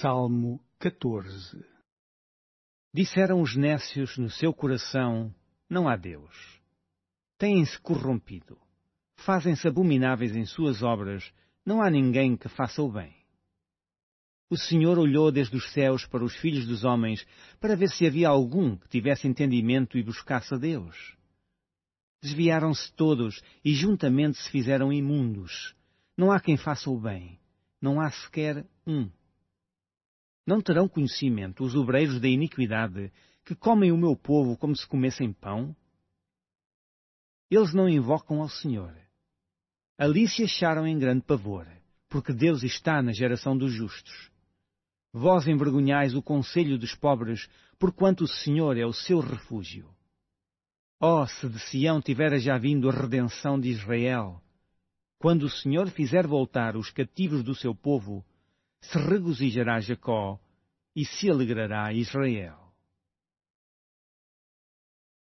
Salmo 14 Disseram os nécios no seu coração: Não há Deus. Têm-se corrompido. Fazem-se abomináveis em suas obras. Não há ninguém que faça o bem. O Senhor olhou desde os céus para os filhos dos homens para ver se havia algum que tivesse entendimento e buscasse a Deus. Desviaram-se todos e juntamente se fizeram imundos. Não há quem faça o bem. Não há sequer um não terão conhecimento os obreiros da iniquidade que comem o meu povo como se comessem pão? Eles não invocam ao Senhor. Ali se acharam em grande pavor, porque Deus está na geração dos justos. Vós envergonhais o conselho dos pobres, porquanto o Senhor é o seu refúgio. Oh, se de Sião tivera já vindo a redenção de Israel! Quando o Senhor fizer voltar os cativos do seu povo, se regozijará Jacó e se alegrará Israel.